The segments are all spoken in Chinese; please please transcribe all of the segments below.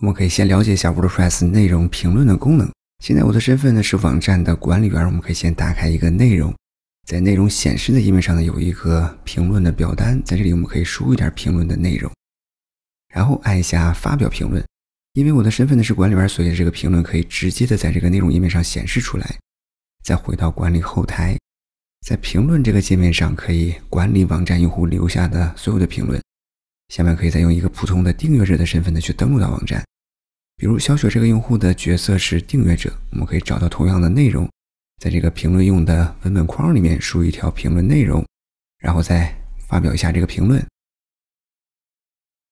我们可以先了解一下 WordPress 内容评论的功能。现在我的身份呢是网站的管理员，我们可以先打开一个内容，在内容显示的页面上呢有一个评论的表单，在这里我们可以输入一点评论的内容，然后按一下发表评论。因为我的身份呢是管理员，所以这个评论可以直接的在这个内容页面上显示出来。再回到管理后台，在评论这个界面上可以管理网站用户留下的所有的评论。下面可以再用一个普通的订阅者的身份呢去登录到网站，比如小雪这个用户的角色是订阅者，我们可以找到同样的内容，在这个评论用的文本框里面输一条评论内容，然后再发表一下这个评论。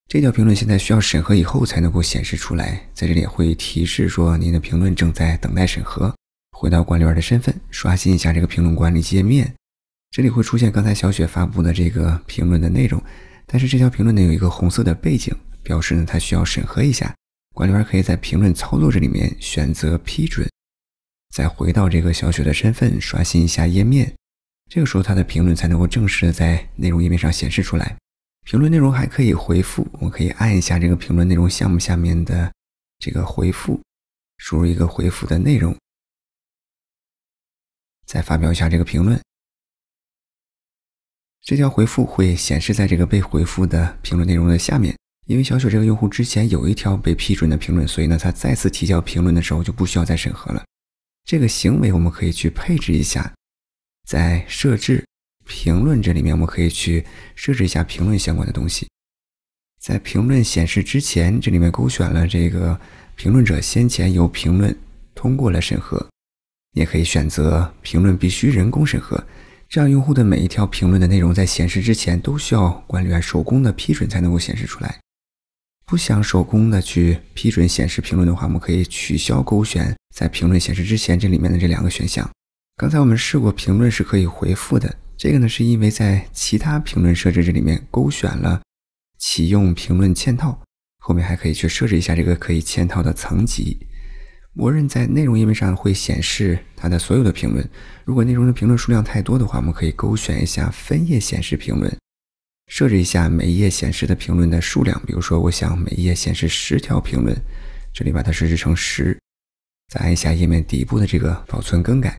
这条评论现在需要审核以后才能够显示出来，在这里会提示说您的评论正在等待审核。回到管理员的身份，刷新一下这个评论管理界面，这里会出现刚才小雪发布的这个评论的内容。但是这条评论呢有一个红色的背景，表示呢它需要审核一下。管理员可以在评论操作这里面选择批准，再回到这个小雪的身份，刷新一下页面，这个时候他的评论才能够正式的在内容页面上显示出来。评论内容还可以回复，我们可以按一下这个评论内容项目下面的这个回复，输入一个回复的内容，再发表一下这个评论。这条回复会显示在这个被回复的评论内容的下面，因为小雪这个用户之前有一条被批准的评论，所以呢，他再次提交评论的时候就不需要再审核了。这个行为我们可以去配置一下，在设置评论这里面，我们可以去设置一下评论相关的东西。在评论显示之前，这里面勾选了这个评论者先前由评论通过了审核，也可以选择评论必须人工审核。这样，用户的每一条评论的内容在显示之前，都需要管理员手工的批准才能够显示出来。不想手工的去批准显示评论的话，我们可以取消勾选在评论显示之前这里面的这两个选项。刚才我们试过，评论是可以回复的。这个呢，是因为在其他评论设置这里面勾选了启用评论嵌套，后面还可以去设置一下这个可以嵌套的层级。默认在内容页面上会显示它的所有的评论。如果内容的评论数量太多的话，我们可以勾选一下分页显示评论，设置一下每一页显示的评论的数量。比如说，我想每一页显示十条评论，这里把它设置成十，再按一下页面底部的这个保存更改。